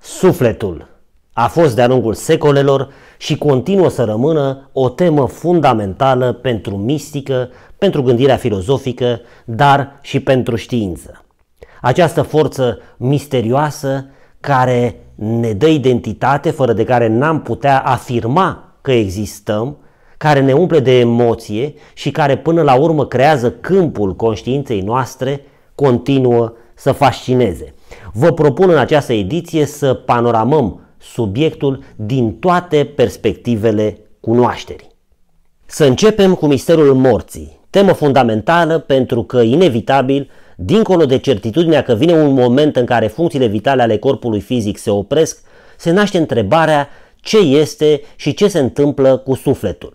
Sufletul a fost de-a lungul secolelor și continuă să rămână o temă fundamentală pentru mistică, pentru gândirea filozofică, dar și pentru știință. Această forță misterioasă care ne dă identitate fără de care n-am putea afirma că existăm, care ne umple de emoție și care până la urmă creează câmpul conștiinței noastre continuă să fascineze. Vă propun în această ediție să panoramăm subiectul din toate perspectivele cunoașterii. Să începem cu misterul morții, temă fundamentală pentru că, inevitabil, dincolo de certitudinea că vine un moment în care funcțiile vitale ale corpului fizic se opresc, se naște întrebarea ce este și ce se întâmplă cu sufletul.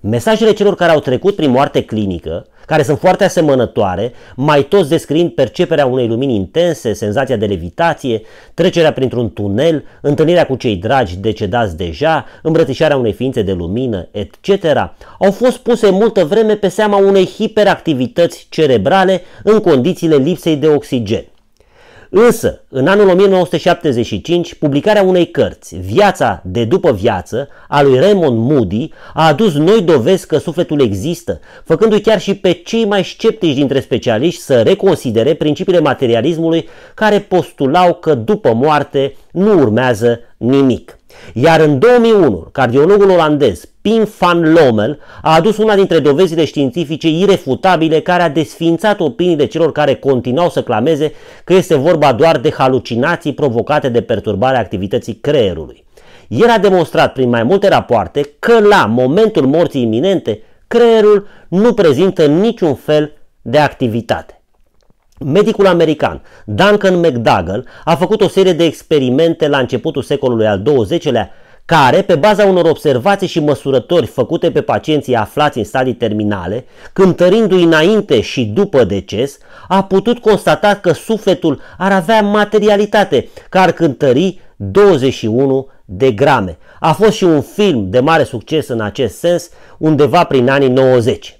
Mesajele celor care au trecut prin moarte clinică care sunt foarte asemănătoare, mai toți descriind perceperea unei lumini intense, senzația de levitație, trecerea printr-un tunel, întâlnirea cu cei dragi decedați deja, îmbrățișarea unei ființe de lumină, etc., au fost puse multă vreme pe seama unei hiperactivități cerebrale în condițiile lipsei de oxigen. Însă, în anul 1975, publicarea unei cărți, Viața de după viață, a lui Raymond Moody, a adus noi dovezi că sufletul există, făcându-i chiar și pe cei mai sceptici dintre specialiști să reconsidere principiile materialismului care postulau că după moarte nu urmează nimic. Iar în 2001, cardiologul olandez Pim van Lommel a adus una dintre dovezile științifice irefutabile care a desfințat opiniile celor care continuau să clameze că este vorba doar de halucinații provocate de perturbarea activității creierului. El a demonstrat prin mai multe rapoarte că la momentul morții iminente, creierul nu prezintă niciun fel de activitate. Medicul american Duncan McDougall a făcut o serie de experimente la începutul secolului al XX-lea care, pe baza unor observații și măsurători făcute pe pacienții aflați în stadii terminale, cântărindu-i înainte și după deces, a putut constata că sufletul ar avea materialitate, că ar cântări 21 de grame. A fost și un film de mare succes în acest sens, undeva prin anii 90.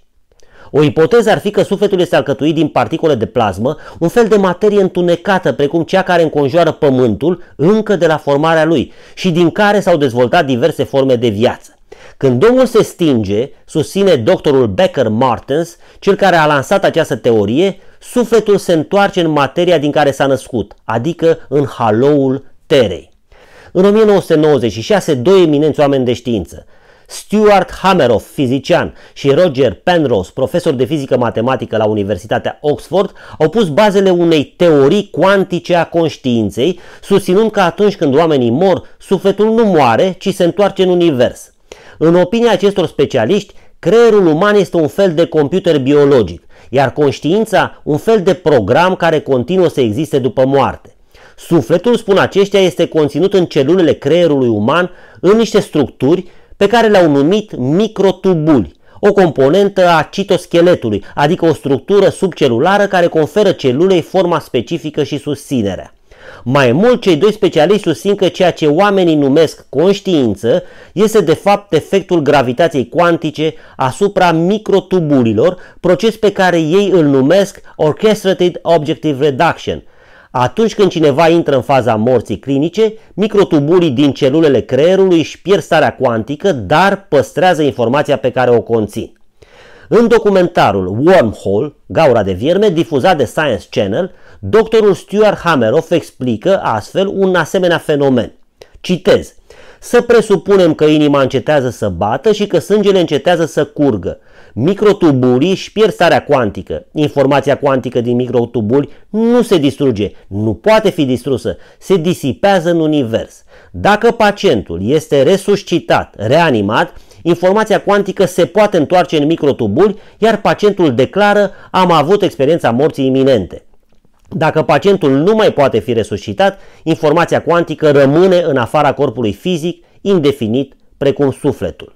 O ipoteză ar fi că sufletul este alcătuit din particule de plasmă, un fel de materie întunecată, precum cea care înconjoară Pământul încă de la formarea lui și din care s-au dezvoltat diverse forme de viață. Când omul se stinge, susține doctorul Becker Martens, cel care a lansat această teorie, sufletul se întoarce în materia din care s-a născut, adică în haloul terei. În 1996, doi eminenți oameni de știință, Stuart Hameroff, fizician, și Roger Penrose, profesor de fizică matematică la Universitatea Oxford, au pus bazele unei teorii cuantice a conștiinței, susținând că atunci când oamenii mor, sufletul nu moare, ci se întoarce în univers. În opinia acestor specialiști, creierul uman este un fel de computer biologic, iar conștiința un fel de program care continuă să existe după moarte. Sufletul, spun aceștia, este conținut în celulele creierului uman, în niște structuri pe care le-au numit microtubuli, o componentă a citoscheletului, adică o structură subcelulară care conferă celulei forma specifică și susținerea. Mai mult, cei doi specialiști susțin că ceea ce oamenii numesc conștiință este de fapt efectul gravitației cuantice asupra microtubulilor, proces pe care ei îl numesc Orchestrated Objective Reduction – atunci când cineva intră în faza morții clinice, microtuburii din celulele creierului își pierd starea cuantică, dar păstrează informația pe care o conțin. În documentarul Wormhole, gaura de vierme, difuzat de Science Channel, doctorul Stuart Hameroff explică astfel un asemenea fenomen. Citez. Să presupunem că inima încetează să bată și că sângele încetează să curgă. Microtuburi, și pierd starea cuantică. Informația cuantică din microtuburi nu se distruge, nu poate fi distrusă, se disipează în univers. Dacă pacientul este resuscitat, reanimat, informația cuantică se poate întoarce în microtuburi, iar pacientul declară am avut experiența morții iminente. Dacă pacientul nu mai poate fi resuscitat, informația cuantică rămâne în afara corpului fizic, indefinit, precum sufletul.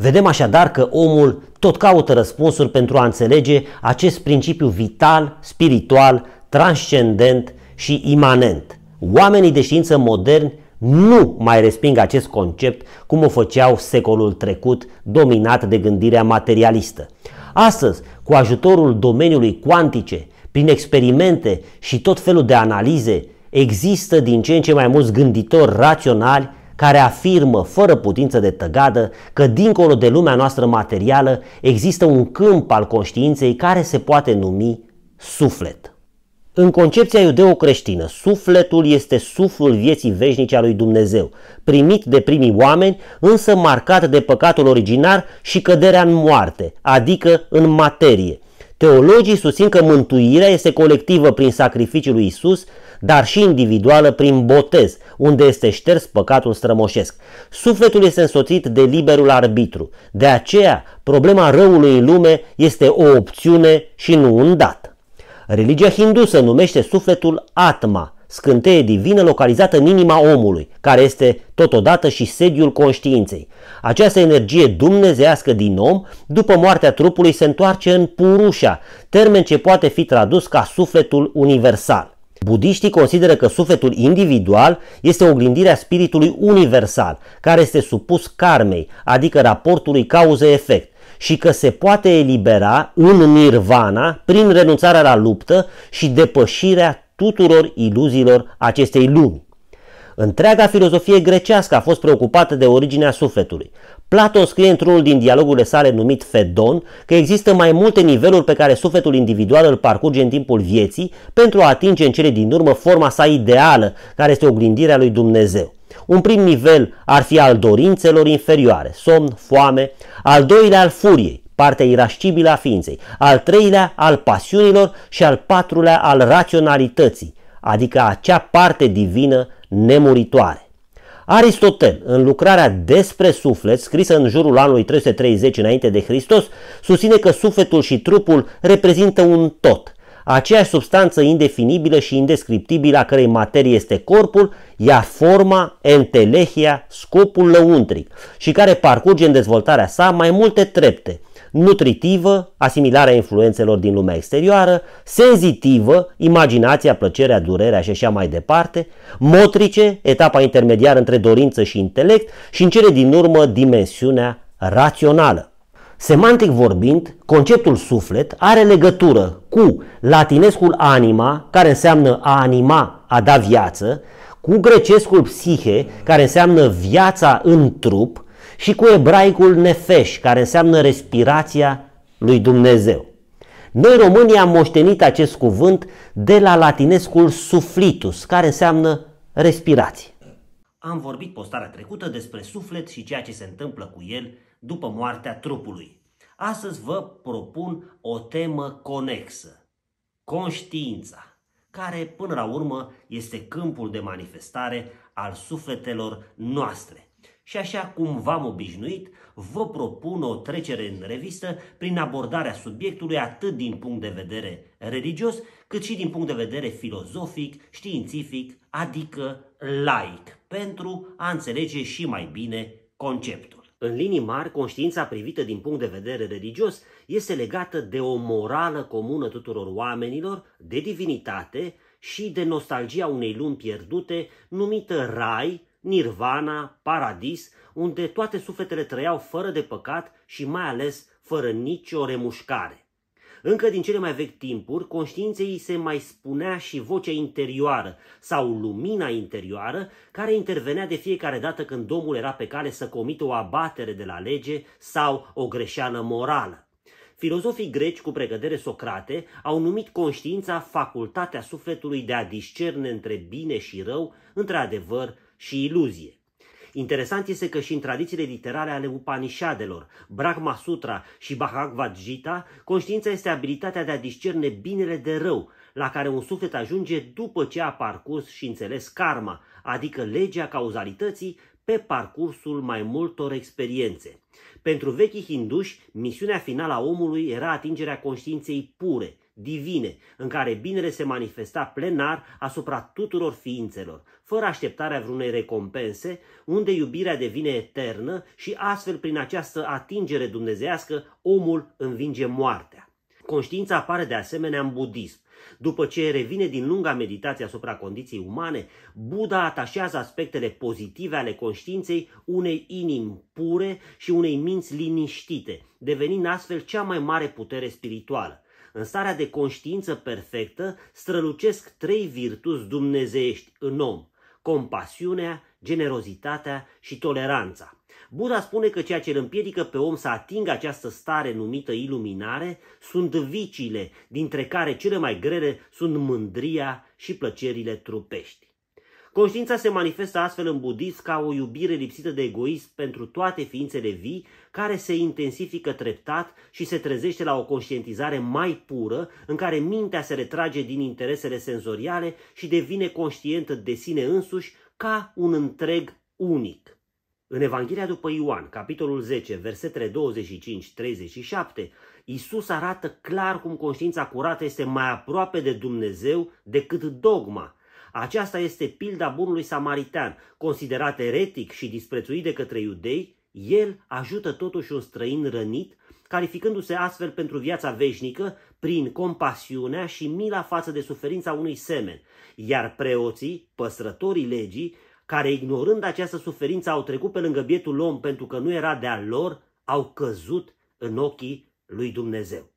Vedem așadar că omul tot caută răspunsuri pentru a înțelege acest principiu vital, spiritual, transcendent și imanent. Oamenii de știință moderni nu mai resping acest concept cum o făceau secolul trecut, dominat de gândirea materialistă. Astăzi, cu ajutorul domeniului cuantice, prin experimente și tot felul de analize, există din ce în ce mai mulți gânditori raționali care afirmă, fără putință de tăgadă, că dincolo de lumea noastră materială există un câmp al conștiinței care se poate numi suflet. În concepția iudeo-creștină, sufletul este suflul vieții veșnice a lui Dumnezeu, primit de primii oameni, însă marcat de păcatul originar și căderea în moarte, adică în materie, Teologii susțin că mântuirea este colectivă prin sacrificiul lui Isus, dar și individuală prin botez, unde este șters păcatul strămoșesc. Sufletul este însoțit de liberul arbitru. De aceea, problema răului în lume este o opțiune și nu un dat. Religia hindusă numește sufletul Atma, scânteie divină localizată în inima omului, care este totodată și sediul conștiinței. Această energie dumnezească din om, după moartea trupului, se întoarce în purușa, termen ce poate fi tradus ca sufletul universal. Budiștii consideră că sufletul individual este oglindirea spiritului universal, care este supus karmei, adică raportului cauză efect și că se poate elibera în nirvana prin renunțarea la luptă și depășirea tuturor iluziilor acestei lumi. Întreaga filozofie grecească a fost preocupată de originea sufletului. Platon scrie într-unul din dialogurile sale numit Fedon că există mai multe niveluri pe care sufletul individual îl parcurge în timpul vieții pentru a atinge în cele din urmă forma sa ideală, care este oglindirea lui Dumnezeu. Un prim nivel ar fi al dorințelor inferioare, somn, foame, al doilea al furiei, partea irascibilă a ființei, al treilea al pasiunilor și al patrulea al raționalității, adică acea parte divină nemuritoare. Aristotel, în lucrarea despre suflet, scrisă în jurul anului 330 înainte de Hristos, susține că sufletul și trupul reprezintă un tot, aceeași substanță indefinibilă și indescriptibilă a cărei materie este corpul, iar forma, entelehia, scopul lăuntric și care parcurge în dezvoltarea sa mai multe trepte, nutritivă, asimilarea influențelor din lumea exterioară, senzitivă, imaginația, plăcerea, durerea și așa mai departe, motrice, etapa intermediară între dorință și intelect și în cele din urmă dimensiunea rațională. Semantic vorbind, conceptul suflet are legătură cu latinescul anima, care înseamnă a anima, a da viață, cu grecescul psihe, care înseamnă viața în trup, și cu ebraicul nefeș, care înseamnă respirația lui Dumnezeu. Noi românii am moștenit acest cuvânt de la latinescul suflitus, care înseamnă respirație. Am vorbit postarea trecută despre suflet și ceea ce se întâmplă cu el după moartea trupului. Astăzi vă propun o temă conexă, conștiința, care până la urmă este câmpul de manifestare al sufletelor noastre și așa cum v-am obișnuit, vă propun o trecere în revistă prin abordarea subiectului atât din punct de vedere religios, cât și din punct de vedere filozofic, științific, adică laic, pentru a înțelege și mai bine conceptul. În linii mari, conștiința privită din punct de vedere religios este legată de o morală comună tuturor oamenilor, de divinitate și de nostalgia unei lumi pierdute numită rai nirvana, paradis, unde toate sufletele trăiau fără de păcat și mai ales fără nicio remușcare. Încă din cele mai vechi timpuri, conștiinței se mai spunea și vocea interioară sau lumina interioară, care intervenea de fiecare dată când omul era pe cale să comită o abatere de la lege sau o greșeală morală. Filozofii greci cu pregădere Socrate au numit conștiința facultatea sufletului de a discerne între bine și rău, între adevăr și iluzie. Interesant este că și în tradițiile literare ale Upanishadelor, Brahma Sutra și Bhagavad Gita, conștiința este abilitatea de a discerne binele de rău, la care un suflet ajunge după ce a parcurs și înțeles karma, adică legea cauzalității pe parcursul mai multor experiențe. Pentru vechii hinduși, misiunea finală a omului era atingerea conștiinței pure – divine, în care binele se manifesta plenar asupra tuturor ființelor, fără așteptarea vreunei recompense, unde iubirea devine eternă și astfel prin această atingere dumnezească omul învinge moartea. Conștiința apare de asemenea în budism. După ce revine din lunga meditație asupra condiției umane, Buddha atașează aspectele pozitive ale conștiinței unei inimi pure și unei minți liniștite, devenind astfel cea mai mare putere spirituală. În starea de conștiință perfectă strălucesc trei virtuți dumnezeiești în om, compasiunea, generozitatea și toleranța. Buddha spune că ceea ce îl împiedică pe om să atingă această stare numită iluminare sunt viciile, dintre care cele mai grele sunt mândria și plăcerile trupești. Conștiința se manifestă astfel în budism ca o iubire lipsită de egoism pentru toate ființele vii, care se intensifică treptat și se trezește la o conștientizare mai pură, în care mintea se retrage din interesele senzoriale și devine conștientă de sine însuși ca un întreg unic. În Evanghelia după Ioan, capitolul 10, versetele 25-37, Isus arată clar cum conștiința curată este mai aproape de Dumnezeu decât dogma, aceasta este pilda bunului samaritan, considerat eretic și disprețuit de către iudei, el ajută totuși un străin rănit, calificându-se astfel pentru viața veșnică prin compasiunea și mila față de suferința unui semen, iar preoții, păstrătorii legii, care ignorând această suferință au trecut pe lângă bietul om pentru că nu era de-al lor, au căzut în ochii lui Dumnezeu.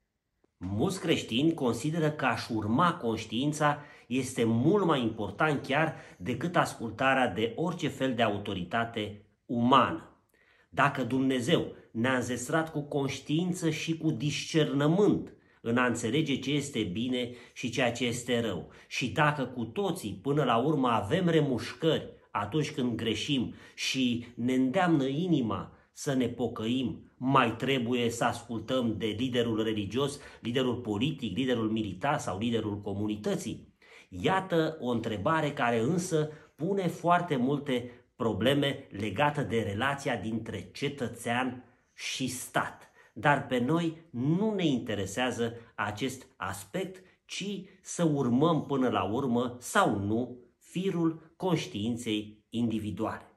Mulți creștini consideră că aș urma conștiința este mult mai important chiar decât ascultarea de orice fel de autoritate umană. Dacă Dumnezeu ne-a înzestrat cu conștiință și cu discernământ în a înțelege ce este bine și ceea ce este rău, și dacă cu toții până la urmă avem remușcări atunci când greșim și ne îndeamnă inima să ne pocăim, mai trebuie să ascultăm de liderul religios, liderul politic, liderul militar sau liderul comunității. Iată o întrebare care însă pune foarte multe probleme legate de relația dintre cetățean și stat. Dar pe noi nu ne interesează acest aspect, ci să urmăm până la urmă sau nu firul conștiinței individuale.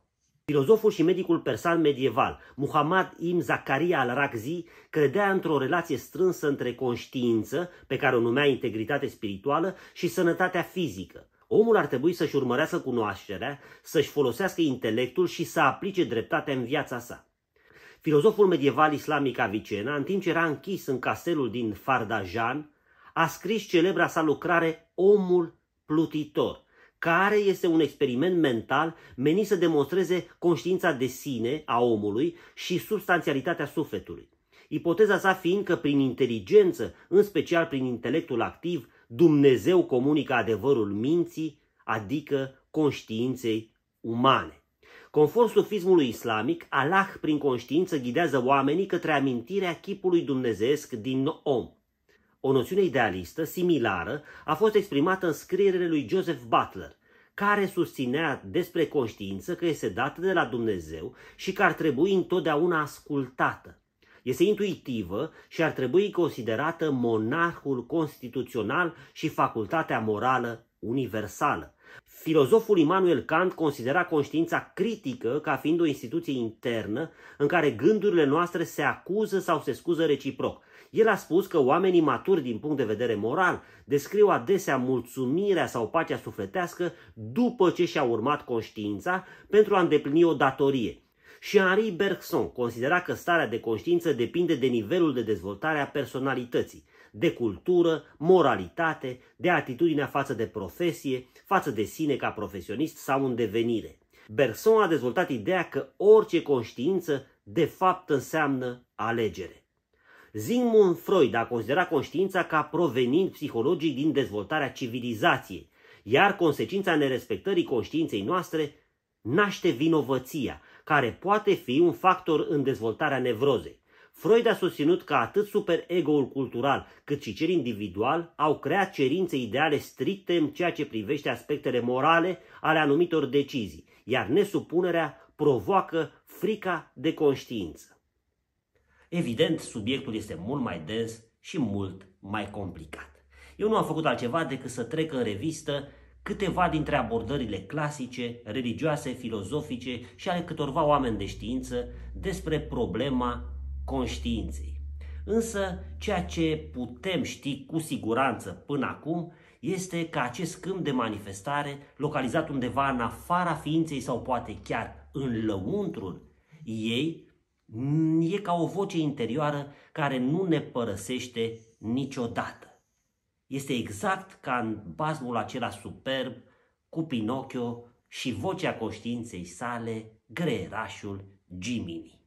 Filozoful și medicul persan medieval Muhammad Im Zakaria al-Rakzi credea într-o relație strânsă între conștiință, pe care o numea integritate spirituală, și sănătatea fizică. Omul ar trebui să-și urmărească cunoașterea, să-și folosească intelectul și să aplice dreptatea în viața sa. Filozoful medieval islamic Avicena, în timp ce era închis în castelul din Fardajan, a scris celebra sa lucrare Omul plutitor, care este un experiment mental menit să demonstreze conștiința de sine a omului și substanțialitatea sufletului. Ipoteza sa fiind că prin inteligență, în special prin intelectul activ, Dumnezeu comunică adevărul minții, adică conștiinței umane. Conform sufismului islamic, Allah prin conștiință ghidează oamenii către amintirea chipului dumnezeesc din om o noțiune idealistă similară a fost exprimată în scrierile lui Joseph Butler, care susținea despre conștiință că este dată de la Dumnezeu și că ar trebui întotdeauna ascultată. Este intuitivă și ar trebui considerată monarhul constituțional și facultatea morală universală. Filozoful Immanuel Kant considera conștiința critică ca fiind o instituție internă în care gândurile noastre se acuză sau se scuză reciproc, el a spus că oamenii maturi din punct de vedere moral descriu adesea mulțumirea sau pacea sufletească după ce și-a urmat conștiința pentru a îndeplini o datorie. Și Henri Bergson considera că starea de conștiință depinde de nivelul de dezvoltare a personalității, de cultură, moralitate, de atitudinea față de profesie, față de sine ca profesionist sau în devenire. Bergson a dezvoltat ideea că orice conștiință de fapt înseamnă alegere. Sigmund Freud a considerat conștiința ca provenind psihologic din dezvoltarea civilizației, iar consecința nerespectării conștiinței noastre naște vinovăția, care poate fi un factor în dezvoltarea nevrozei. Freud a susținut că atât ego ul cultural cât și cel individual au creat cerințe ideale stricte în ceea ce privește aspectele morale ale anumitor decizii, iar nesupunerea provoacă frica de conștiință. Evident, subiectul este mult mai dens și mult mai complicat. Eu nu am făcut altceva decât să trec în revistă câteva dintre abordările clasice, religioase, filozofice și ale câtorva oameni de știință despre problema conștiinței. Însă, ceea ce putem ști cu siguranță până acum este că acest câmp de manifestare, localizat undeva în afara ființei sau poate chiar în lăuntrul ei, Mm, e ca o voce interioară care nu ne părăsește niciodată. Este exact ca în bazmul acela superb cu Pinocchio și vocea conștiinței sale, greerașul Jiminy.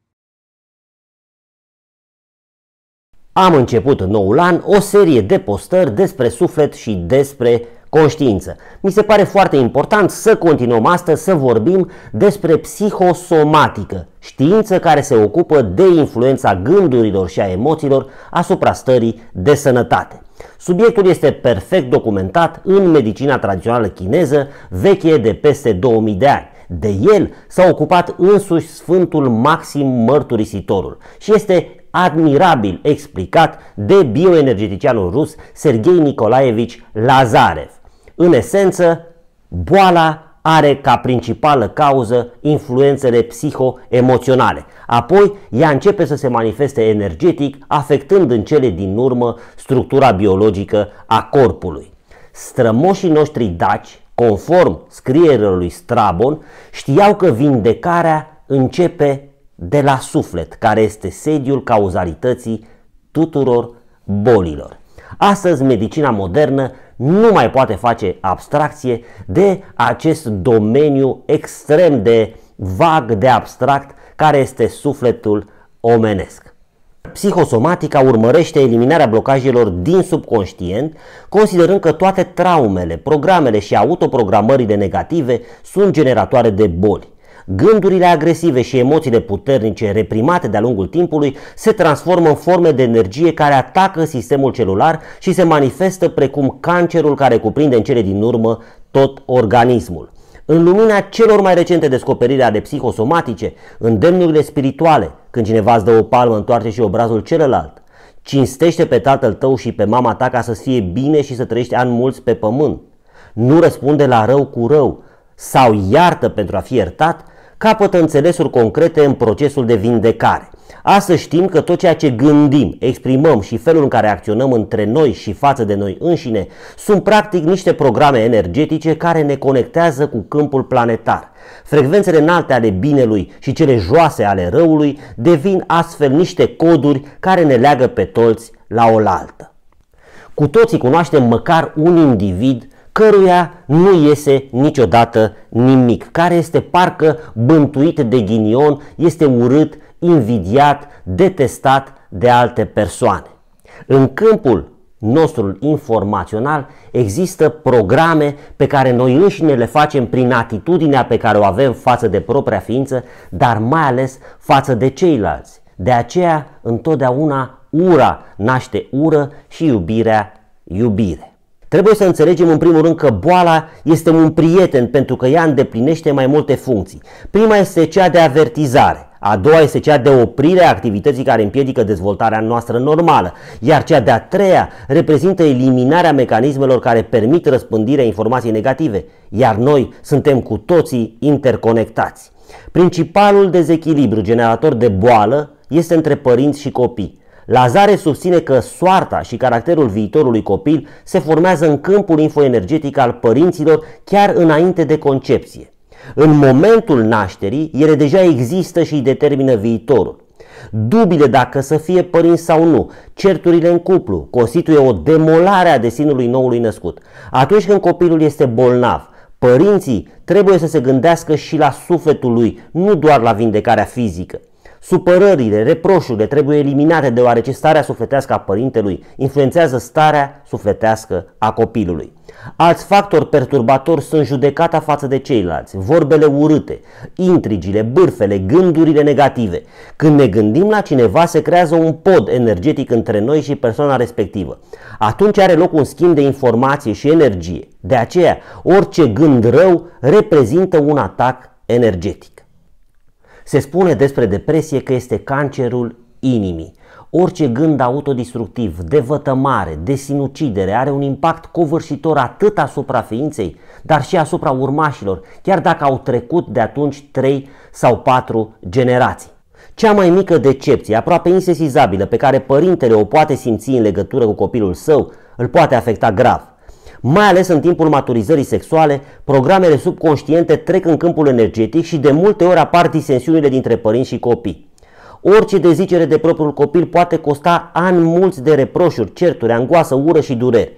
Am început în noul an o serie de postări despre suflet și despre conștiință. Mi se pare foarte important să continuăm astăzi să vorbim despre psihosomatică, știință care se ocupă de influența gândurilor și a emoțiilor asupra stării de sănătate. Subiectul este perfect documentat în medicina tradițională chineză, veche de peste 2000 de ani. De el s-a ocupat însuși Sfântul Maxim Mărturisitorul și este admirabil explicat de bioenergeticianul rus Sergei Nikolaevich Lazarev. În esență, boala are ca principală cauză influențele psihoemoționale. Apoi, ea începe să se manifeste energetic, afectând în cele din urmă structura biologică a corpului. Strămoșii noștri daci, conform scrierilor lui Strabon, știau că vindecarea începe de la suflet, care este sediul cauzalității tuturor bolilor. Astăzi, medicina modernă nu mai poate face abstracție de acest domeniu extrem de vag, de abstract, care este sufletul omenesc. Psihosomatica urmărește eliminarea blocajelor din subconștient, considerând că toate traumele, programele și autoprogramările negative sunt generatoare de boli. Gândurile agresive și emoțiile puternice reprimate de-a lungul timpului se transformă în forme de energie care atacă sistemul celular și se manifestă precum cancerul care cuprinde în cele din urmă tot organismul. În lumina celor mai recente descoperiri ale psihosomatice, îndemnurile spirituale, când cineva îți dă o palmă, întoarce și obrazul celălalt. Cinstește pe tatăl tău și pe mama ta ca să fie bine și să trăiești ani mulți pe pământ. Nu răspunde la rău cu rău sau iartă pentru a fi iertat capătă înțelesuri concrete în procesul de vindecare. Astăzi știm că tot ceea ce gândim, exprimăm și felul în care acționăm între noi și față de noi înșine sunt practic niște programe energetice care ne conectează cu câmpul planetar. Frecvențele înalte ale binelui și cele joase ale răului devin astfel niște coduri care ne leagă pe toți la oaltă. Cu toții cunoaștem măcar un individ căruia nu iese niciodată nimic, care este parcă bântuit de ghinion, este urât, invidiat, detestat de alte persoane. În câmpul nostru informațional există programe pe care noi înșine le facem prin atitudinea pe care o avem față de propria ființă, dar mai ales față de ceilalți. De aceea, întotdeauna, ura naște ură și iubirea iubire. Trebuie să înțelegem în primul rând că boala este un prieten pentru că ea îndeplinește mai multe funcții. Prima este cea de avertizare, a doua este cea de oprire a activității care împiedică dezvoltarea noastră normală, iar cea de-a treia reprezintă eliminarea mecanismelor care permit răspândirea informației negative, iar noi suntem cu toții interconectați. Principalul dezechilibru generator de boală este între părinți și copii. Lazare susține că soarta și caracterul viitorului copil se formează în câmpul infoenergetic al părinților chiar înainte de concepție. În momentul nașterii, ele deja există și îi determină viitorul. Dubile dacă să fie părinți sau nu, certurile în cuplu, constituie o demolare a destinului noului născut. Atunci când copilul este bolnav, părinții trebuie să se gândească și la sufletul lui, nu doar la vindecarea fizică. Supărările, reproșurile trebuie eliminate deoarece starea sufletească a părintelui influențează starea sufletească a copilului. Alți factori perturbatori sunt judecata față de ceilalți, vorbele urâte, intrigile, bârfele, gândurile negative. Când ne gândim la cineva, se creează un pod energetic între noi și persoana respectivă. Atunci are loc un schimb de informație și energie. De aceea, orice gând rău reprezintă un atac energetic. Se spune despre depresie că este cancerul inimii. Orice gând autodistructiv, de vătămare, de sinucidere are un impact covârșitor atât asupra ființei, dar și asupra urmașilor, chiar dacă au trecut de atunci 3 sau 4 generații. Cea mai mică decepție, aproape insesizabilă, pe care părintele o poate simți în legătură cu copilul său, îl poate afecta grav. Mai ales în timpul maturizării sexuale, programele subconștiente trec în câmpul energetic și de multe ori apar disensiunile dintre părinți și copii. Orice dezicere de propriul copil poate costa ani mulți de reproșuri, certuri, angoasă, ură și dureri.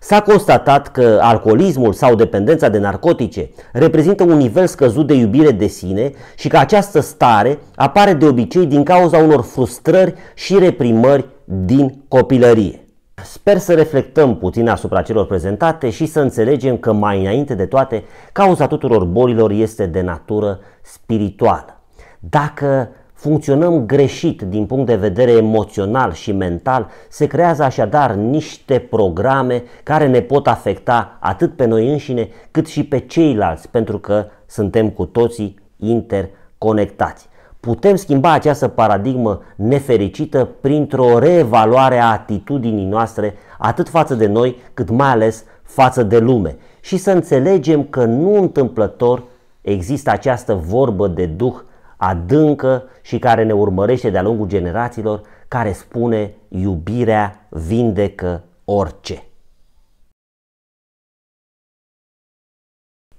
S-a constatat că alcoolismul sau dependența de narcotice reprezintă un nivel scăzut de iubire de sine și că această stare apare de obicei din cauza unor frustrări și reprimări din copilărie. Sper să reflectăm puțin asupra celor prezentate și să înțelegem că mai înainte de toate, cauza tuturor bolilor este de natură spirituală. Dacă funcționăm greșit din punct de vedere emoțional și mental, se creează așadar niște programe care ne pot afecta atât pe noi înșine cât și pe ceilalți, pentru că suntem cu toții interconectați. Putem schimba această paradigmă nefericită printr-o reevaluare a atitudinii noastre atât față de noi cât mai ales față de lume și să înțelegem că nu întâmplător există această vorbă de duh adâncă și care ne urmărește de-a lungul generațiilor care spune iubirea vindecă orice.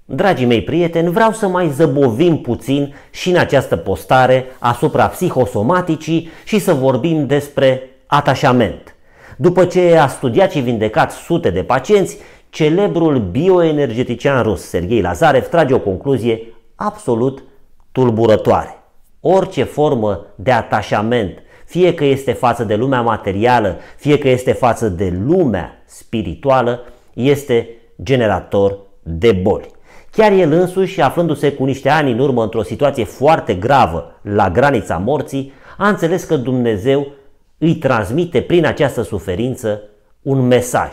Dragii mei prieteni, vreau să mai zăbovim puțin și în această postare asupra psihosomaticii și să vorbim despre atașament. După ce a studiat și vindecat sute de pacienți, celebrul bioenergetician rus Sergei Lazarev trage o concluzie absolut tulburătoare. Orice formă de atașament, fie că este față de lumea materială, fie că este față de lumea spirituală, este generator de boli. Chiar el însuși, aflându-se cu niște ani în urmă într-o situație foarte gravă la granița morții, a înțeles că Dumnezeu îi transmite prin această suferință un mesaj.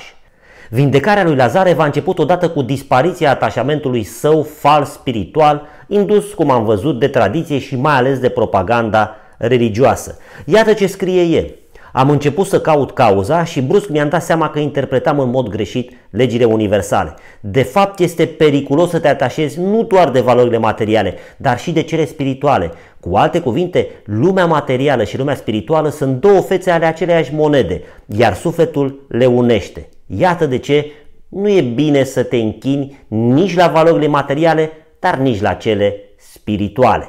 Vindecarea lui Lazare va început odată cu dispariția atașamentului său fals spiritual, indus, cum am văzut, de tradiție și mai ales de propaganda religioasă. Iată ce scrie el. Am început să caut cauza și brusc mi-am dat seama că interpretam în mod greșit legile universale. De fapt, este periculos să te atașezi nu doar de valorile materiale, dar și de cele spirituale. Cu alte cuvinte, lumea materială și lumea spirituală sunt două fețe ale aceleiași monede, iar sufletul le unește. Iată de ce nu e bine să te închini nici la valorile materiale, dar nici la cele spirituale.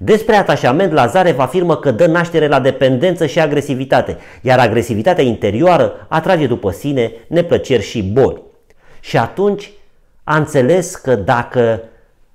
Despre atașament, Lazarev afirmă că dă naștere la dependență și agresivitate, iar agresivitatea interioară atrage după sine neplăceri și boli. Și atunci a înțeles că dacă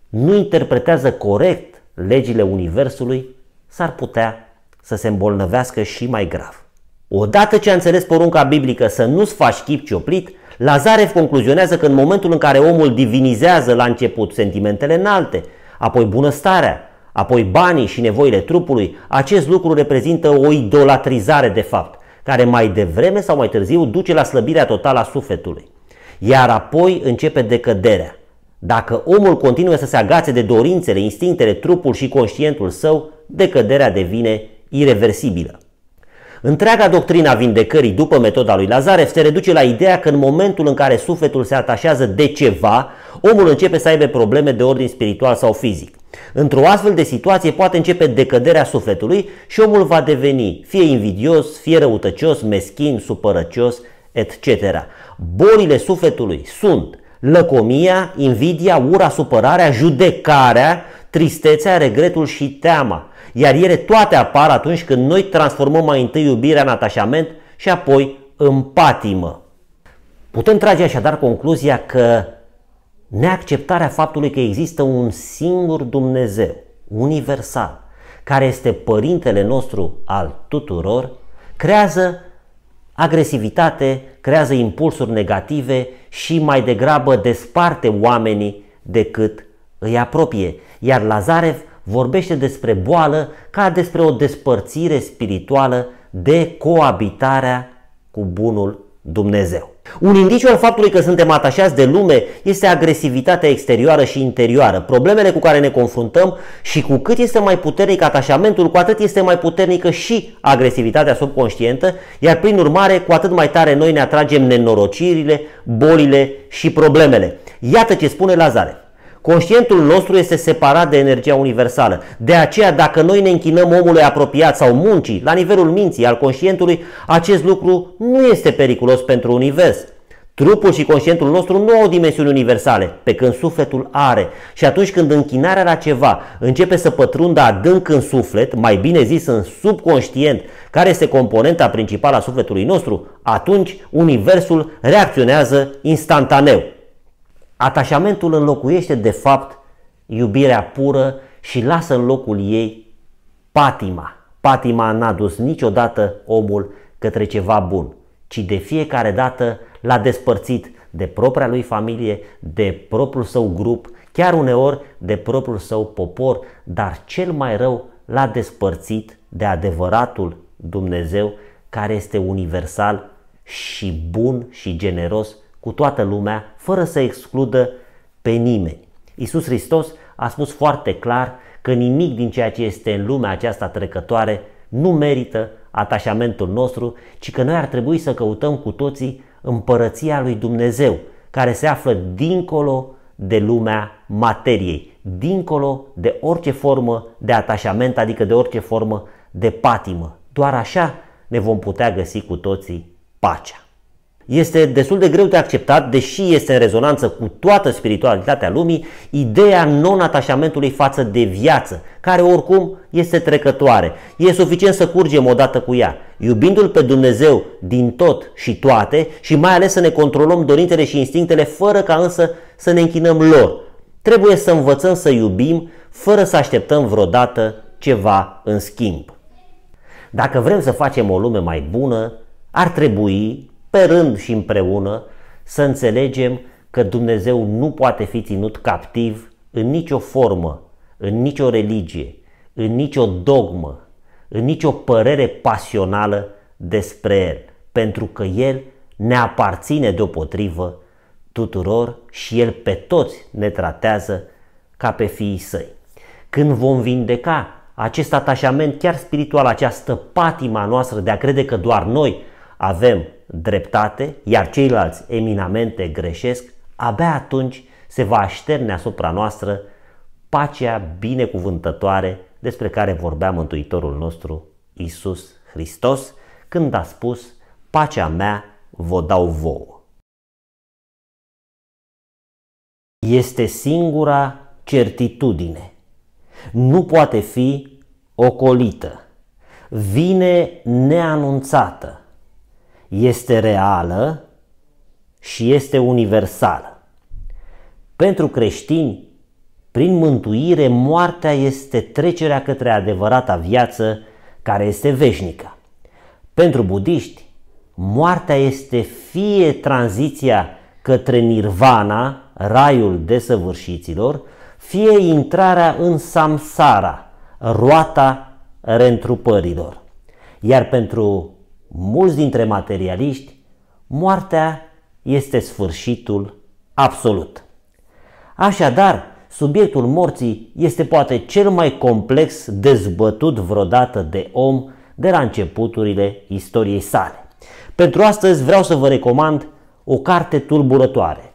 nu interpretează corect legile Universului, s-ar putea să se îmbolnăvească și mai grav. Odată ce a înțeles porunca biblică să nu-ți faci chip cioplit, Lazarev concluzionează că în momentul în care omul divinizează la început sentimentele înalte, apoi bunăstarea, apoi banii și nevoile trupului, acest lucru reprezintă o idolatrizare de fapt, care mai devreme sau mai târziu duce la slăbirea totală a sufletului. Iar apoi începe decăderea. Dacă omul continuă să se agațe de dorințele, instinctele, trupul și conștientul său, decăderea devine irreversibilă. Întreaga doctrina vindecării după metoda lui Lazarev se reduce la ideea că în momentul în care sufletul se atașează de ceva, omul începe să aibă probleme de ordin spiritual sau fizic. Într-o astfel de situație poate începe decăderea sufletului și omul va deveni fie invidios, fie răutăcios, meschin, supărăcios, etc. Bolile sufletului sunt lăcomia, invidia, ura, supărarea, judecarea, tristețea, regretul și teama iar ele toate apar atunci când noi transformăm mai întâi iubirea în atașament și apoi în patimă. Putem trage așadar concluzia că neacceptarea faptului că există un singur Dumnezeu, universal, care este părintele nostru al tuturor, creează agresivitate, creează impulsuri negative și mai degrabă desparte oamenii decât îi apropie. Iar Lazarev vorbește despre boală ca despre o despărțire spirituală de coabitarea cu bunul Dumnezeu. Un indiciu al faptului că suntem atașați de lume este agresivitatea exterioară și interioară, problemele cu care ne confruntăm și cu cât este mai puternic atașamentul, cu atât este mai puternică și agresivitatea subconștientă, iar prin urmare, cu atât mai tare noi ne atragem nenorocirile, bolile și problemele. Iată ce spune Lazare. Conștientul nostru este separat de energia universală. De aceea, dacă noi ne închinăm omului apropiat sau muncii, la nivelul minții, al conștientului, acest lucru nu este periculos pentru univers. Trupul și conștientul nostru nu au dimensiuni universale, pe când sufletul are. Și atunci când închinarea la ceva începe să pătrundă adânc în suflet, mai bine zis în subconștient, care este componenta principală a sufletului nostru, atunci universul reacționează instantaneu. Atașamentul înlocuiește de fapt iubirea pură și lasă în locul ei patima. Patima n-a dus niciodată omul către ceva bun, ci de fiecare dată l-a despărțit de propria lui familie, de propriul său grup, chiar uneori de propriul său popor, dar cel mai rău l-a despărțit de adevăratul Dumnezeu care este universal și bun și generos cu toată lumea, fără să excludă pe nimeni. Iisus Hristos a spus foarte clar că nimic din ceea ce este în lumea aceasta trecătoare nu merită atașamentul nostru, ci că noi ar trebui să căutăm cu toții împărăția lui Dumnezeu, care se află dincolo de lumea materiei, dincolo de orice formă de atașament, adică de orice formă de patimă. Doar așa ne vom putea găsi cu toții pacea. Este destul de greu de acceptat, deși este în rezonanță cu toată spiritualitatea lumii, ideea non-atașamentului față de viață, care oricum este trecătoare. E suficient să curgem odată cu ea, iubindu-L pe Dumnezeu din tot și toate și mai ales să ne controlăm dorințele și instinctele fără ca însă să ne închinăm lor. Trebuie să învățăm să iubim fără să așteptăm vreodată ceva în schimb. Dacă vrem să facem o lume mai bună, ar trebui pe rând și împreună, să înțelegem că Dumnezeu nu poate fi ținut captiv în nicio formă, în nicio religie, în nicio dogmă, în nicio părere pasională despre El, pentru că El ne aparține deopotrivă tuturor și El pe toți ne tratează ca pe fiii săi. Când vom vindeca acest atașament chiar spiritual, această patima noastră de a crede că doar noi avem dreptate, iar ceilalți eminamente greșesc, abia atunci se va așterne asupra noastră pacea binecuvântătoare despre care vorbea Mântuitorul nostru Isus Hristos când a spus pacea mea vă dau vouă. Este singura certitudine. Nu poate fi ocolită. Vine neanunțată este reală și este universală. Pentru creștini, prin mântuire, moartea este trecerea către adevărata viață care este veșnică. Pentru budiști, moartea este fie tranziția către nirvana, raiul desăvârșiților, fie intrarea în samsara, roata reîntrupărilor. Iar pentru mulți dintre materialiști, moartea este sfârșitul absolut. Așadar, subiectul morții este poate cel mai complex dezbătut vreodată de om de la începuturile istoriei sale. Pentru astăzi vreau să vă recomand o carte tulburătoare,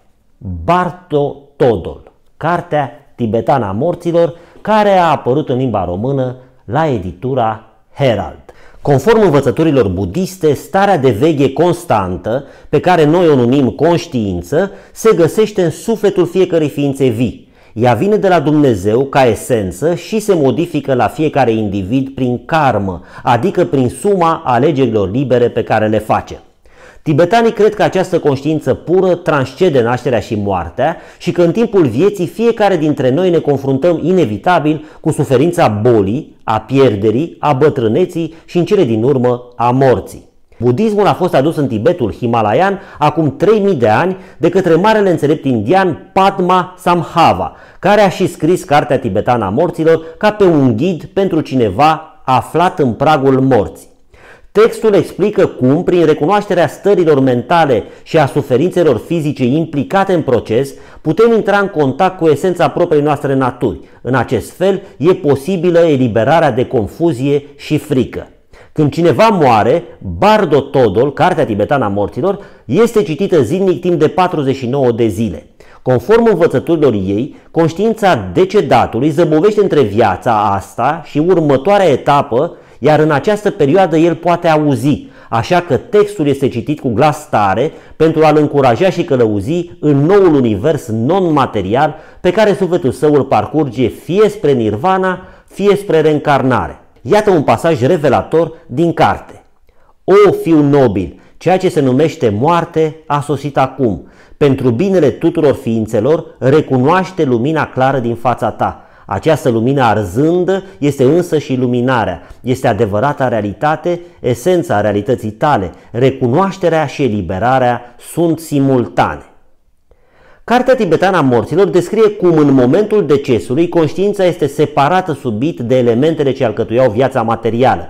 Barto Todol, cartea tibetană a morților, care a apărut în limba română la editura Herald. Conform învățăturilor budiste, starea de veghe constantă, pe care noi o numim conștiință, se găsește în sufletul fiecărei ființe vii. Ea vine de la Dumnezeu ca esență și se modifică la fiecare individ prin karmă, adică prin suma alegerilor libere pe care le face. Tibetanii cred că această conștiință pură transcede nașterea și moartea și că în timpul vieții fiecare dintre noi ne confruntăm inevitabil cu suferința bolii, a pierderii, a bătrâneții și în cele din urmă a morții. Budismul a fost adus în Tibetul Himalayan acum 3000 de ani de către marele înțelept indian Padma Samhava, care a și scris Cartea Tibetană a Morților ca pe un ghid pentru cineva aflat în pragul morții. Textul explică cum, prin recunoașterea stărilor mentale și a suferințelor fizice implicate în proces, putem intra în contact cu esența propriei noastre naturi. În acest fel, e posibilă eliberarea de confuzie și frică. Când cineva moare, Bardo Todol, cartea tibetană a morților, este citită zilnic timp de 49 de zile. Conform învățăturilor ei, conștiința decedatului zăbovește între viața asta și următoarea etapă iar în această perioadă el poate auzi, așa că textul este citit cu glas tare pentru a-l încuraja și călăuzi în noul univers non-material pe care sufletul său îl parcurge fie spre nirvana, fie spre reîncarnare. Iată un pasaj revelator din carte. O fiu nobil, ceea ce se numește moarte a sosit acum. Pentru binele tuturor ființelor, recunoaște lumina clară din fața ta. Această lumină arzândă este însă și luminarea, este adevărata realitate, esența realității tale. Recunoașterea și eliberarea sunt simultane. Cartea tibetană a morților descrie cum în momentul decesului conștiința este separată subit de elementele ce alcătuiau viața materială.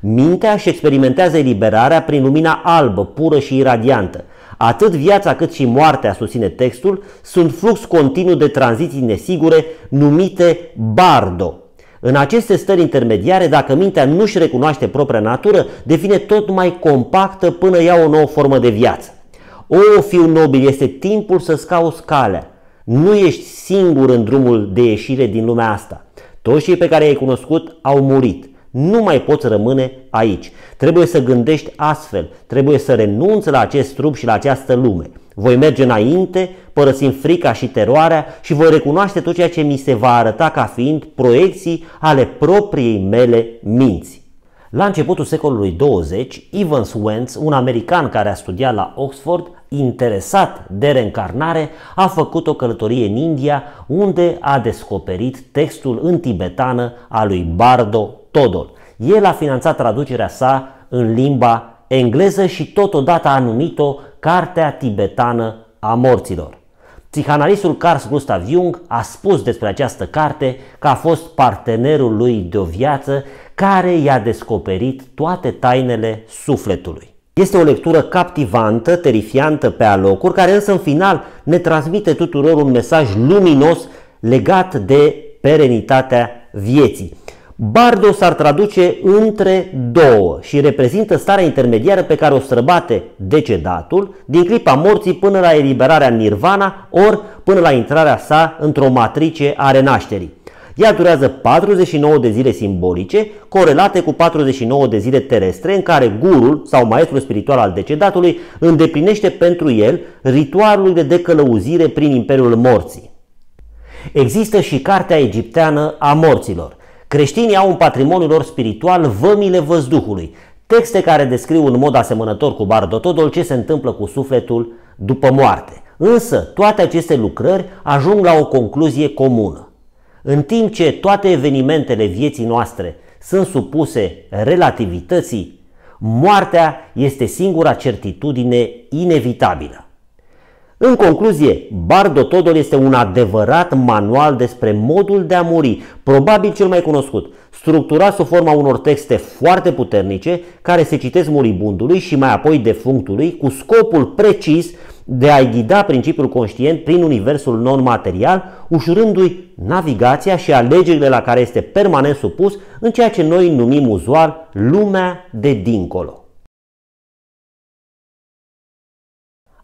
Mintea își experimentează eliberarea prin lumina albă, pură și iradiantă. Atât viața cât și moartea, susține textul, sunt flux continuu de tranziții nesigure numite bardo. În aceste stări intermediare, dacă mintea nu își recunoaște propria natură, devine tot mai compactă până ia o nouă formă de viață. O, fiu nobil, este timpul să-ți cauți calea. Nu ești singur în drumul de ieșire din lumea asta. Toți cei pe care i-ai cunoscut au murit. Nu mai poți rămâne aici. Trebuie să gândești astfel, trebuie să renunți la acest trup și la această lume. Voi merge înainte, părăsim frica și teroarea și voi recunoaște tot ceea ce mi se va arăta ca fiind proiecții ale propriei mele minți. La începutul secolului 20, Evans Wentz, un american care a studiat la Oxford, interesat de reîncarnare, a făcut o călătorie în India unde a descoperit textul în tibetană a lui Bardo Todol. El a finanțat traducerea sa în limba engleză și totodată a numit-o Cartea Tibetană a Morților. Psihanalistul Carl Gustav Jung a spus despre această carte că a fost partenerul lui de o viață care i-a descoperit toate tainele sufletului. Este o lectură captivantă, terifiantă pe alocuri, care însă în final ne transmite tuturor un mesaj luminos legat de perenitatea vieții. Bardo s-ar traduce între două și reprezintă starea intermediară pe care o străbate decedatul din clipa morții până la eliberarea nirvana ori până la intrarea sa într-o matrice a renașterii. Ea durează 49 de zile simbolice, corelate cu 49 de zile terestre în care gurul sau maestrul spiritual al decedatului îndeplinește pentru el ritualul de decălăuzire prin Imperiul Morții. Există și Cartea Egipteană a Morților, Creștinii au în patrimoniu lor spiritual vămile văzduhului, texte care descriu în mod asemănător cu Bardotodol ce se întâmplă cu sufletul după moarte. Însă, toate aceste lucrări ajung la o concluzie comună. În timp ce toate evenimentele vieții noastre sunt supuse relativității, moartea este singura certitudine inevitabilă. În concluzie, Bardo Todor este un adevărat manual despre modul de a muri, probabil cel mai cunoscut, structurat sub forma unor texte foarte puternice care se citesc muribundului și mai apoi defunctului cu scopul precis de a-i ghida principiul conștient prin universul non-material, ușurându-i navigația și alegerile la care este permanent supus în ceea ce noi numim uzual lumea de dincolo.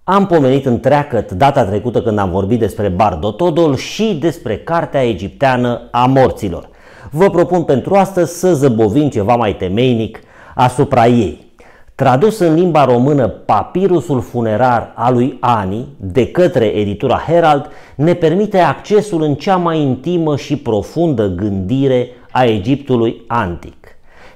Am pomenit întreagăt data trecută când am vorbit despre Bardotodol și despre cartea egipteană a morților. Vă propun pentru astăzi să zăbovim ceva mai temeinic asupra ei. Tradus în limba română papirusul funerar al lui Ani de către editura Herald ne permite accesul în cea mai intimă și profundă gândire a Egiptului antic.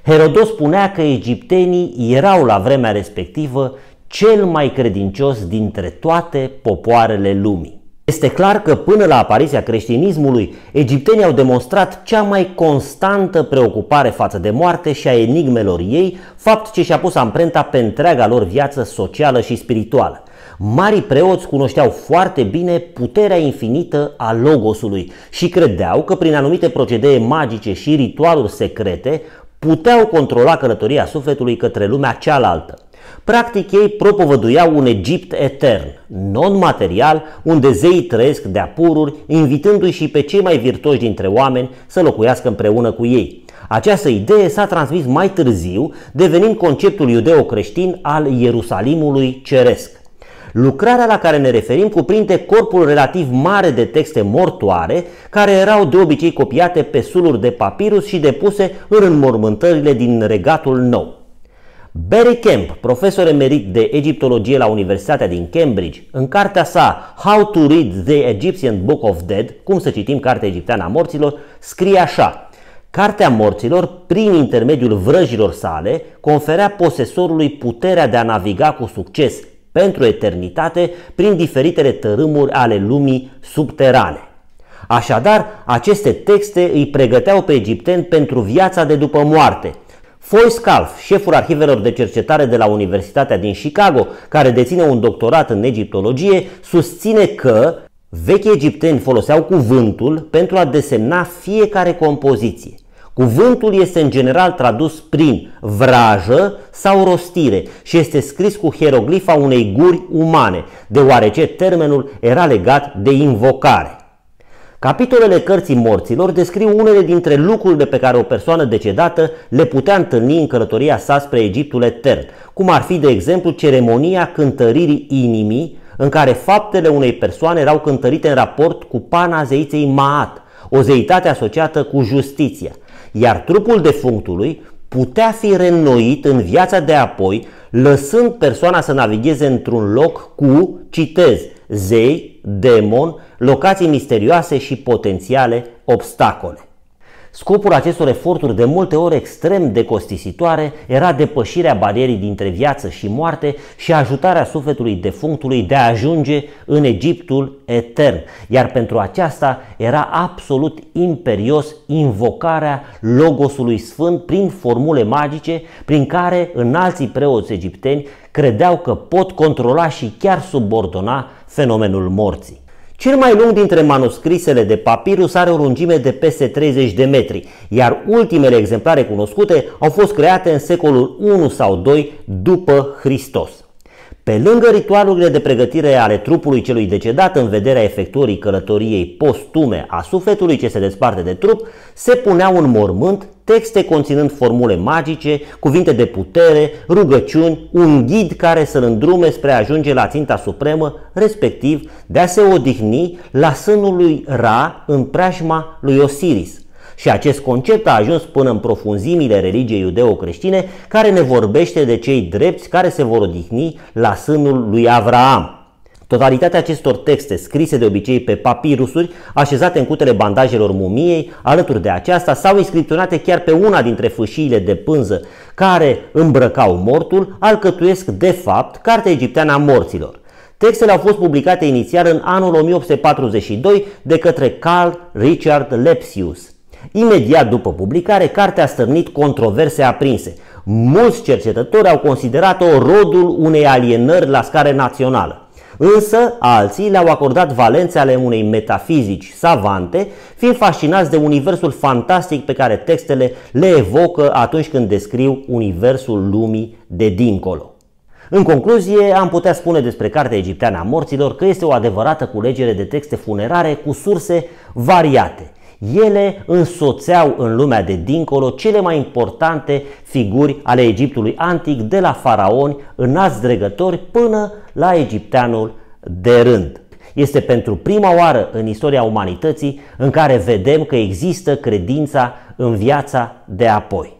Herodot spunea că egiptenii erau la vremea respectivă cel mai credincios dintre toate popoarele lumii. Este clar că până la apariția creștinismului, egiptenii au demonstrat cea mai constantă preocupare față de moarte și a enigmelor ei, fapt ce și-a pus amprenta pe întreaga lor viață socială și spirituală. Marii preoți cunoșteau foarte bine puterea infinită a logosului și credeau că prin anumite procedee magice și ritualuri secrete puteau controla călătoria sufletului către lumea cealaltă. Practic ei propovăduiau un Egipt etern, non-material, unde zeii trăiesc de apururi, invitându-i și pe cei mai virtuoși dintre oameni să locuiască împreună cu ei. Această idee s-a transmis mai târziu, devenind conceptul iudeo-creștin al Ierusalimului Ceresc. Lucrarea la care ne referim cuprinde corpul relativ mare de texte mortoare, care erau de obicei copiate pe suluri de papirus și depuse în înmormântările din Regatul Nou. Barry Kemp, profesor emerit de egiptologie la Universitatea din Cambridge, în cartea sa How to Read the Egyptian Book of Dead, cum să citim cartea egipteană a morților, scrie așa Cartea morților, prin intermediul vrăjilor sale, conferea posesorului puterea de a naviga cu succes pentru eternitate prin diferitele tărâmuri ale lumii subterane. Așadar, aceste texte îi pregăteau pe egipteni pentru viața de după moarte – Foy Scalf, șeful arhivelor de cercetare de la Universitatea din Chicago, care deține un doctorat în egiptologie, susține că vechi egipteni foloseau cuvântul pentru a desemna fiecare compoziție. Cuvântul este în general tradus prin vrajă sau rostire și este scris cu hieroglifa unei guri umane, deoarece termenul era legat de invocare. Capitolele cărții morților descriu unele dintre lucrurile pe care o persoană decedată le putea întâlni în călătoria sa spre Egiptul etern, cum ar fi, de exemplu, ceremonia cântăririi inimii, în care faptele unei persoane erau cântărite în raport cu pana zeiței Maat, o zeitate asociată cu justiția, iar trupul defunctului putea fi reînnoit în viața de apoi, lăsând persoana să navigheze într-un loc cu, citez, zei, demon, locații misterioase și potențiale obstacole. Scopul acestor eforturi, de multe ori extrem de costisitoare, era depășirea barierii dintre viață și moarte și ajutarea sufletului defunctului de a ajunge în Egiptul etern, iar pentru aceasta era absolut imperios invocarea Logosului Sfânt prin formule magice prin care înalții preoți egipteni credeau că pot controla și chiar subordona fenomenul morții. Cel mai lung dintre manuscrisele de papirus are o lungime de peste 30 de metri, iar ultimele exemplare cunoscute au fost create în secolul 1 sau 2 după Hristos. Pe lângă ritualurile de pregătire ale trupului celui decedat în vederea efectuării călătoriei postume a sufletului ce se desparte de trup, se punea un mormânt texte conținând formule magice, cuvinte de putere, rugăciuni, un ghid care să-l îndrume spre a ajunge la ținta supremă, respectiv de a se odihni la sânul lui Ra în preajma lui Osiris. Și acest concept a ajuns până în profunzimile religiei iudeo-creștine, care ne vorbește de cei drepți care se vor odihni la sânul lui Avraam. Totalitatea acestor texte, scrise de obicei pe papirusuri, așezate în cutele bandajelor mumiei, alături de aceasta, sau inscripționate chiar pe una dintre fâșiile de pânză care îmbrăcau mortul, alcătuiesc de fapt cartea egipteană a morților. Textele au fost publicate inițial în anul 1842 de către Carl Richard Lepsius, Imediat după publicare, cartea a stârnit controverse aprinse. Mulți cercetători au considerat-o rodul unei alienări la scară națională. Însă, alții le-au acordat valențe ale unei metafizici savante, fiind fascinați de universul fantastic pe care textele le evocă atunci când descriu universul lumii de dincolo. În concluzie, am putea spune despre Cartea Egipteană a Morților că este o adevărată culegere de texte funerare cu surse variate – ele însoțeau în lumea de dincolo cele mai importante figuri ale Egiptului antic, de la faraoni, înalți dregători, până la egipteanul de rând. Este pentru prima oară în istoria umanității în care vedem că există credința în viața de apoi.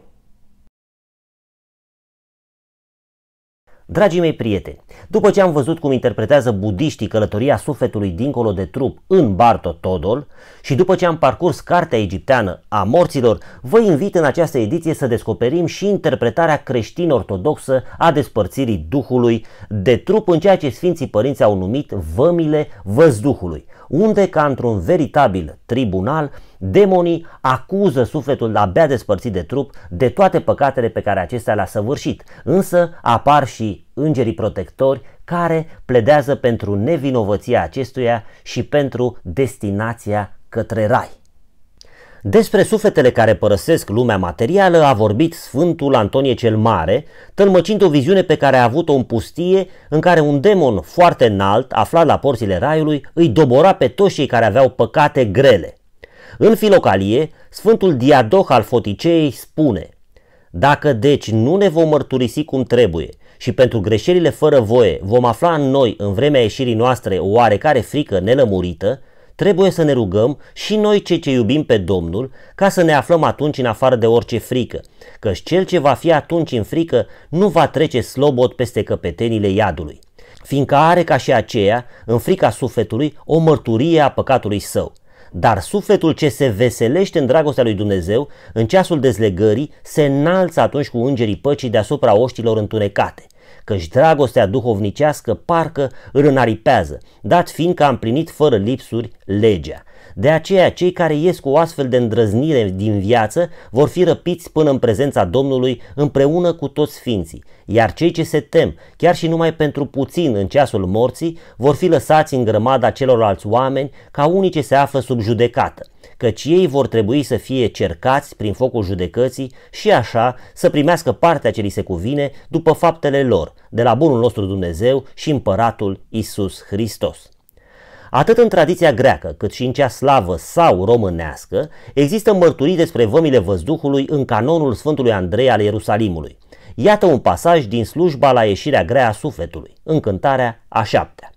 Dragii mei prieteni, după ce am văzut cum interpretează budiștii călătoria sufletului dincolo de trup în Barto Todol și după ce am parcurs cartea egipteană a morților, vă invit în această ediție să descoperim și interpretarea creștin-ortodoxă a despărțirii Duhului de trup în ceea ce Sfinții Părinți au numit vămile văzduhului, unde, ca într-un veritabil tribunal, Demonii acuză sufletul abia despărțit de trup de toate păcatele pe care acestea le-a săvârșit, însă apar și îngerii protectori care pledează pentru nevinovăția acestuia și pentru destinația către rai. Despre sufletele care părăsesc lumea materială a vorbit Sfântul Antonie cel Mare, tălmăcind o viziune pe care a avut-o în pustie, în care un demon foarte înalt, aflat la porțile raiului, îi dobora pe toți cei care aveau păcate grele. În Filocalie, Sfântul Diadoh al Foticei spune Dacă deci nu ne vom mărturisi cum trebuie și pentru greșelile fără voie vom afla în noi în vremea ieșirii noastre o oarecare frică nelămurită, trebuie să ne rugăm și noi cei ce iubim pe Domnul ca să ne aflăm atunci în afară de orice frică, căci cel ce va fi atunci în frică nu va trece slobot peste căpetenile iadului, fiindcă are ca și aceea, în frica sufletului, o mărturie a păcatului său. Dar sufletul ce se veselește în dragostea lui Dumnezeu, în ceasul dezlegării, se înalță atunci cu îngerii păcii deasupra oștilor întunecate căci dragostea duhovnicească parcă îl înaripează, dat fiindcă a împlinit fără lipsuri legea. De aceea, cei care ies cu o astfel de îndrăznire din viață vor fi răpiți până în prezența Domnului împreună cu toți sfinții, iar cei ce se tem, chiar și numai pentru puțin în ceasul morții, vor fi lăsați în grămada celorlalți oameni ca unii ce se află sub judecată, căci ei vor trebui să fie cercați prin focul judecății și așa să primească partea ce li se cuvine după faptele lor, de la bunul nostru Dumnezeu și împăratul Isus Hristos. Atât în tradiția greacă, cât și în cea slavă sau românească, există mărturii despre vămile văzduhului în canonul Sfântului Andrei al Ierusalimului. Iată un pasaj din slujba la ieșirea grea a sufletului, încântarea a șaptea.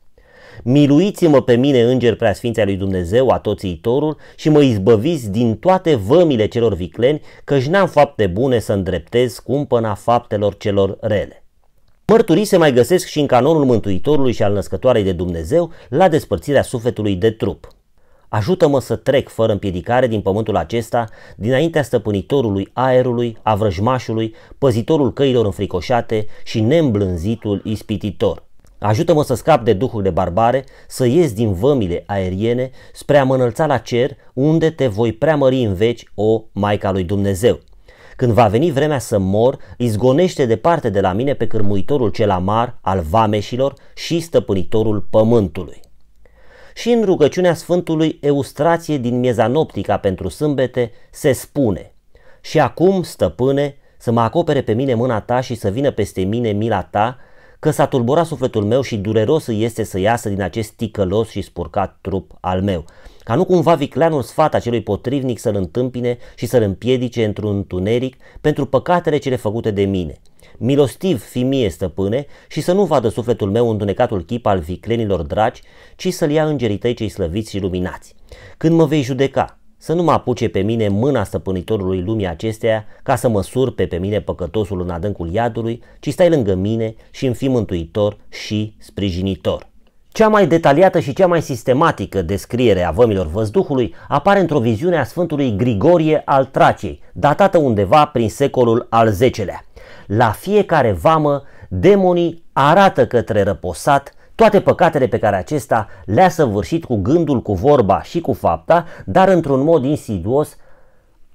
Miluiți-mă pe mine, înger preasfinția lui Dumnezeu, atoțiitorul, și mă izbăviți din toate vămile celor vicleni, căci n-am fapte bune să îndreptez cumpăna faptelor celor rele. Mărturii se mai găsesc și în canonul Mântuitorului și al Născătoarei de Dumnezeu la despărțirea sufletului de trup. Ajută-mă să trec fără împiedicare din pământul acesta, dinaintea stăpânitorului aerului, a vrăjmașului, păzitorul căilor înfricoșate și neîmblânzitul ispititor. Ajută-mă să scap de duhul de barbare, să ies din vămile aeriene spre a mă înălța la cer, unde te voi preamări în veci, o Maica lui Dumnezeu. Când va veni vremea să mor, izgonește departe de la mine pe cârmuitorul cel amar al vameșilor și stăpânitorul pământului. Și în rugăciunea Sfântului Eustrație din Miezanoptica pentru sâmbete se spune Și acum, stăpâne, să mă acopere pe mine mâna ta și să vină peste mine mila ta, că s-a tulburat sufletul meu și dureros îi este să iasă din acest ticălos și spurcat trup al meu. Ca nu cumva vicleanul sfat acelui potrivnic să-l întâmpine și să-l împiedice într-un întuneric pentru păcatele cele făcute de mine. Milostiv fi mie, stăpâne, și să nu vadă sufletul meu întunecatul chip al viclenilor dragi, ci să-l ia îngerii tăi cei slăviți și luminați. Când mă vei judeca, să nu mă apuce pe mine mâna stăpânitorului lumii acesteia ca să mă surpe pe mine păcătosul în adâncul iadului, ci stai lângă mine și îmi fi mântuitor și sprijinitor. Cea mai detaliată și cea mai sistematică descriere a vămilor văzduhului apare într-o viziune a Sfântului Grigorie al Traciei, datată undeva prin secolul al X-lea. La fiecare vamă, demonii arată către răposat toate păcatele pe care acesta le-a săvârșit cu gândul, cu vorba și cu fapta, dar într-un mod insidios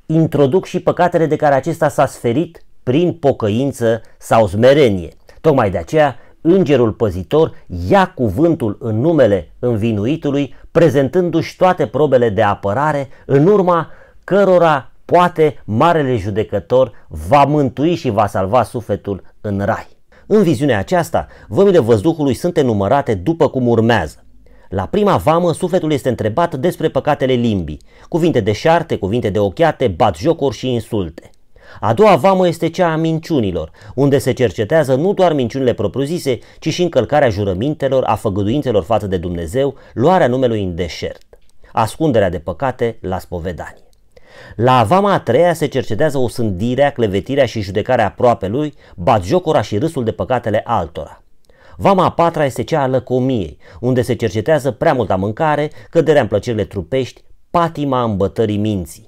introduc și păcatele de care acesta s-a sferit prin pocăință sau smerenie. Tocmai de aceea, îngerul păzitor ia cuvântul în numele învinuitului, prezentându-și toate probele de apărare, în urma cărora poate marele judecător va mântui și va salva sufletul în rai. În viziunea aceasta, vămile văzduhului sunt enumărate după cum urmează. La prima vamă, sufletul este întrebat despre păcatele limbii, cuvinte de șarte, cuvinte de ochiate, batjocuri și insulte. A doua vamă este cea a minciunilor, unde se cercetează nu doar minciunile propriu-zise, ci și încălcarea jurămintelor, a făgăduințelor față de Dumnezeu, luarea numelui în deșert, ascunderea de păcate la spovedanie. La vama a treia se cercedează osândirea, clevetirea și judecarea aproape lui, batjocora și râsul de păcatele altora. Vama a patra este cea a lăcomiei, unde se cercetează prea multă mâncare, căderea în plăcerile trupești, patima îmbătării minții.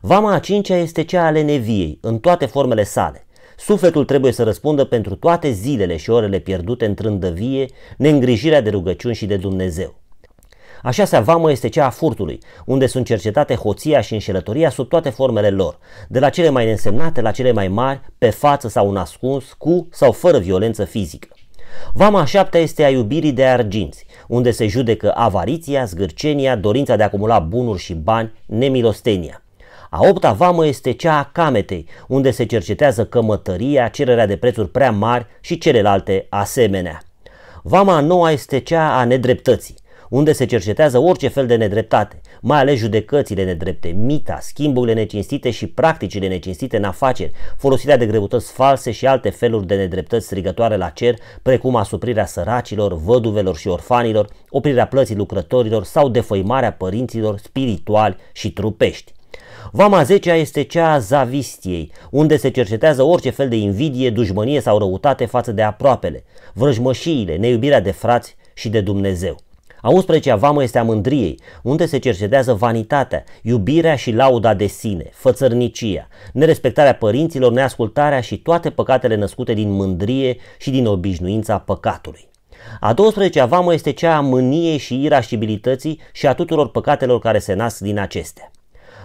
Vama a cincea este cea a leneviei, în toate formele sale. Sufletul trebuie să răspundă pentru toate zilele și orele pierdute în îndăvie neîngrijirea de rugăciuni și de Dumnezeu. A șasea vamă este cea a furtului, unde sunt cercetate hoția și înșelătoria sub toate formele lor, de la cele mai însemnate la cele mai mari, pe față sau ascuns, cu sau fără violență fizică. Vama a șaptea este a iubirii de arginți, unde se judecă avariția, zgârcenia, dorința de a acumula bunuri și bani, nemilostenia. A opta vamă este cea a cametei, unde se cercetează cămătăria, cererea de prețuri prea mari și celelalte asemenea. Vama a noua este cea a nedreptății, unde se cercetează orice fel de nedreptate, mai ales judecățile nedrepte, mita, schimburile necinstite și practicile necinstite în afaceri, folosirea de greutăți false și alte feluri de nedreptăți strigătoare la cer, precum asuprirea săracilor, văduvelor și orfanilor, oprirea plății lucrătorilor sau defăimarea părinților spirituali și trupești. Vama 10 este cea a zavistiei, unde se cercetează orice fel de invidie, dușmănie sau răutate față de aproapele, vrăjmășiile, neiubirea de frați și de Dumnezeu. A 11-a vamă este a mândriei, unde se cercetează vanitatea, iubirea și lauda de sine, fățărnicia, nerespectarea părinților, neascultarea și toate păcatele născute din mândrie și din obișnuința păcatului. A 12-a vamă este cea a mâniei și irascibilității și a tuturor păcatelor care se nasc din acestea.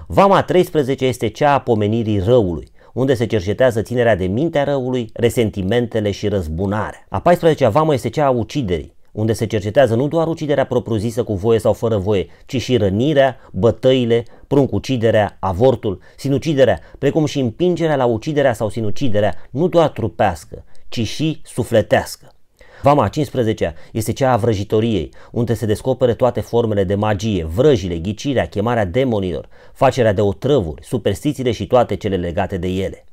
Vama 13 este cea a pomenirii răului, unde se cercetează ținerea de minte răului, resentimentele și răzbunarea. A 14-a vamă este cea a uciderii, unde se cercetează nu doar uciderea propriu-zisă cu voie sau fără voie, ci și rănirea, bătăile, pruncuciderea, avortul, sinuciderea, precum și împingerea la uciderea sau sinuciderea, nu doar trupească, ci și sufletească. Vama 15 este cea a vrăjitoriei, unde se descopere toate formele de magie, vrăjile, ghicirea, chemarea demonilor, facerea de otrăvuri, superstițiile și toate cele legate de ele.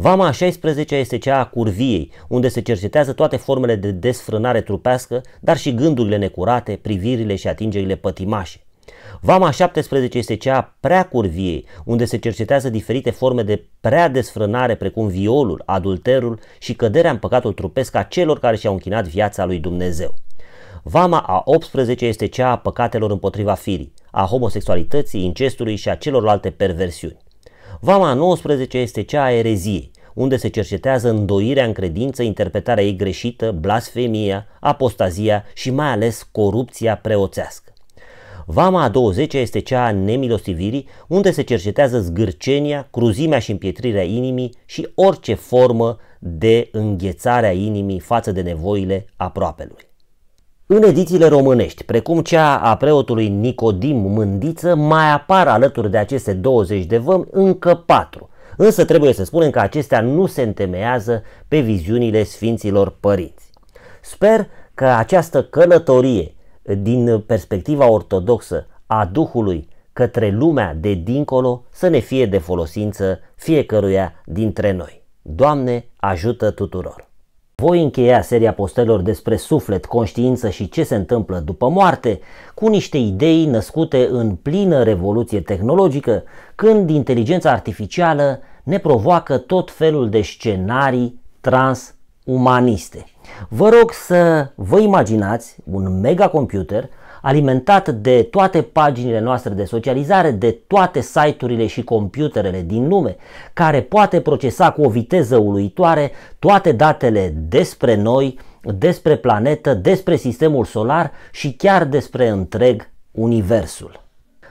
Vama 16 este cea a curviei, unde se cercetează toate formele de desfrânare trupească, dar și gândurile necurate, privirile și atingerile pătimașe. Vama 17 este cea a prea curviei, unde se cercetează diferite forme de prea desfrânare, precum violul, adulterul și căderea în păcatul trupesc a celor care și-au închinat viața lui Dumnezeu. Vama a 18 este cea a păcatelor împotriva firii, a homosexualității, incestului și a celorlalte perversiuni. Vama 19 este cea a ereziei, unde se cercetează îndoirea în credință, interpretarea ei greșită, blasfemia, apostazia și mai ales corupția preoțească. Vama a 20 este cea a nemilostivirii, unde se cercetează zgârcenia, cruzimea și împietrirea inimii și orice formă de înghețare a inimii față de nevoile aproapelui. În edițiile românești, precum cea a preotului Nicodim Mândiță, mai apar alături de aceste 20 de vămi încă 4. Însă trebuie să spunem că acestea nu se întemeiază pe viziunile Sfinților Părinți. Sper că această călătorie din perspectiva ortodoxă a Duhului către lumea de dincolo să ne fie de folosință fiecăruia dintre noi. Doamne, ajută tuturor! Voi încheia seria postelor despre suflet, conștiință și ce se întâmplă după moarte cu niște idei născute în plină revoluție tehnologică, când inteligența artificială ne provoacă tot felul de scenarii transumaniste. Vă rog să vă imaginați un megacomputer alimentat de toate paginile noastre de socializare, de toate site-urile și computerele din lume, care poate procesa cu o viteză uluitoare toate datele despre noi, despre planetă, despre sistemul solar și chiar despre întreg universul.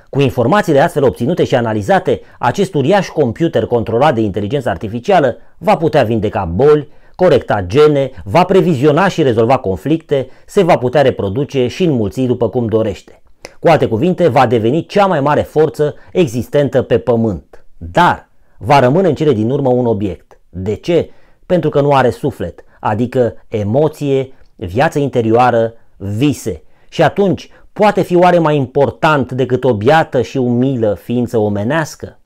Cu informațiile astfel obținute și analizate, acest uriaș computer controlat de inteligență artificială va putea vindeca boli, corecta gene, va previziona și rezolva conflicte, se va putea reproduce și înmulți după cum dorește. Cu alte cuvinte, va deveni cea mai mare forță existentă pe pământ. Dar va rămâne în cele din urmă un obiect. De ce? Pentru că nu are suflet, adică emoție, viață interioară, vise. Și atunci poate fi oare mai important decât o biată și umilă ființă omenească?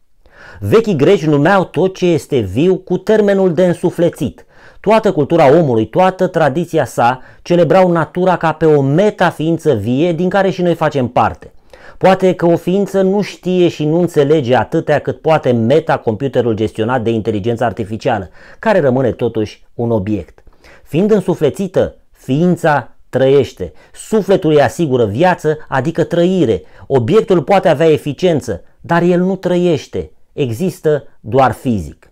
Vechii greci numeau tot ce este viu cu termenul de însuflețit, Toată cultura omului, toată tradiția sa celebrau natura ca pe o metaființă vie din care și noi facem parte. Poate că o ființă nu știe și nu înțelege atâtea cât poate meta computerul gestionat de inteligența artificială, care rămâne totuși un obiect. Fiind însuflețită, ființa trăiește. Sufletul îi asigură viață, adică trăire. Obiectul poate avea eficiență, dar el nu trăiește. Există doar fizic.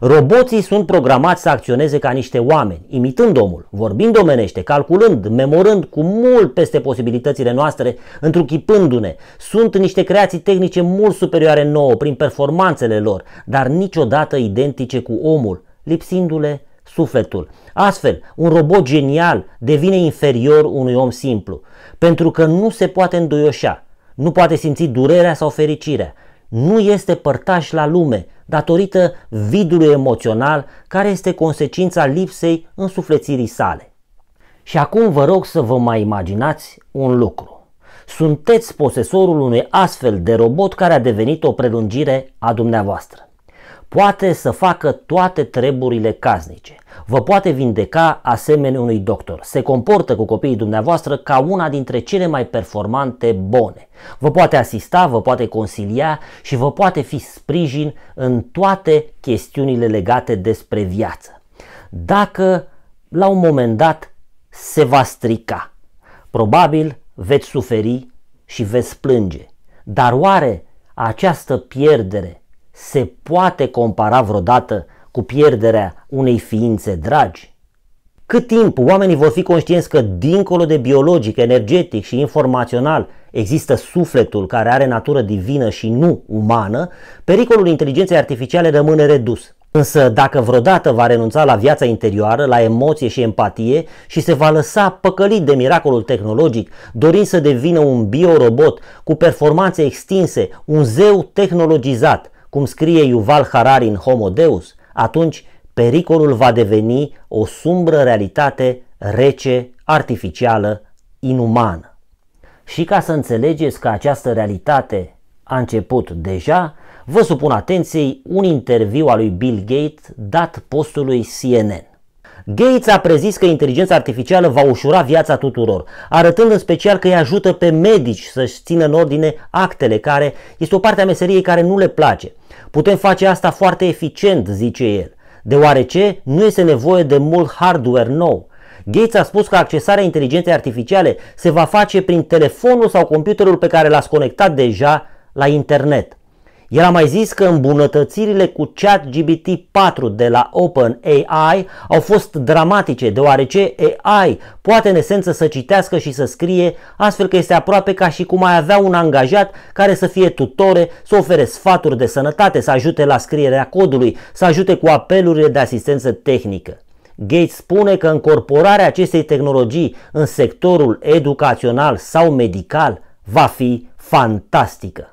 Roboții sunt programați să acționeze ca niște oameni, imitând omul, vorbind omenește, calculând, memorând cu mult peste posibilitățile noastre, întruchipându-ne. Sunt niște creații tehnice mult superioare nouă prin performanțele lor, dar niciodată identice cu omul, lipsindu-le sufletul. Astfel, un robot genial devine inferior unui om simplu, pentru că nu se poate înduioșa, nu poate simți durerea sau fericirea, nu este părtaș la lume datorită vidului emoțional care este consecința lipsei însuflețirii sale. Și acum vă rog să vă mai imaginați un lucru. Sunteți posesorul unui astfel de robot care a devenit o prelungire a dumneavoastră poate să facă toate treburile casnice. Vă poate vindeca asemenea unui doctor. Se comportă cu copiii dumneavoastră ca una dintre cele mai performante bone. Vă poate asista, vă poate consilia și vă poate fi sprijin în toate chestiunile legate despre viață. Dacă la un moment dat se va strica, probabil veți suferi și veți plânge. Dar oare această pierdere se poate compara vreodată cu pierderea unei ființe dragi? Cât timp oamenii vor fi conștienți că dincolo de biologic, energetic și informațional există sufletul care are natură divină și nu umană, pericolul inteligenței artificiale rămâne redus. Însă dacă vreodată va renunța la viața interioară, la emoție și empatie și se va lăsa păcălit de miracolul tehnologic, dorind să devină un biorobot cu performanțe extinse, un zeu tehnologizat – cum scrie Yuval Harari în Homo Deus, atunci pericolul va deveni o sumbră realitate rece, artificială, inumană. Și ca să înțelegeți că această realitate a început deja, vă supun atenției un interviu al lui Bill Gates dat postului CNN. Gates a prezis că inteligența artificială va ușura viața tuturor, arătând în special că îi ajută pe medici să-și țină în ordine actele, care este o parte a meseriei care nu le place. Putem face asta foarte eficient, zice el, deoarece nu este nevoie de mult hardware nou. Gates a spus că accesarea inteligenței artificiale se va face prin telefonul sau computerul pe care l-ați conectat deja la internet. El a mai zis că îmbunătățirile cu ChatGPT-4 de la OpenAI au fost dramatice, deoarece AI poate în esență să citească și să scrie, astfel că este aproape ca și cum ai avea un angajat care să fie tutore, să ofere sfaturi de sănătate, să ajute la scrierea codului, să ajute cu apelurile de asistență tehnică. Gates spune că încorporarea acestei tehnologii în sectorul educațional sau medical va fi fantastică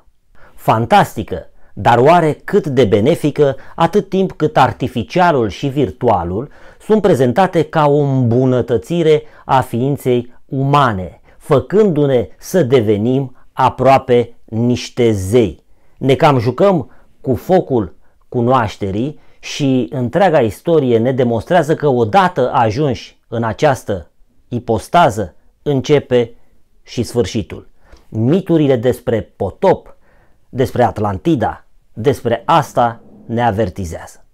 fantastică, dar oare cât de benefică atât timp cât artificialul și virtualul sunt prezentate ca o îmbunătățire a ființei umane, făcându-ne să devenim aproape niște zei. Ne cam jucăm cu focul cunoașterii și întreaga istorie ne demonstrează că odată ajunși în această ipostază începe și sfârșitul. Miturile despre potop, despre Atlantida, despre asta ne avertizează.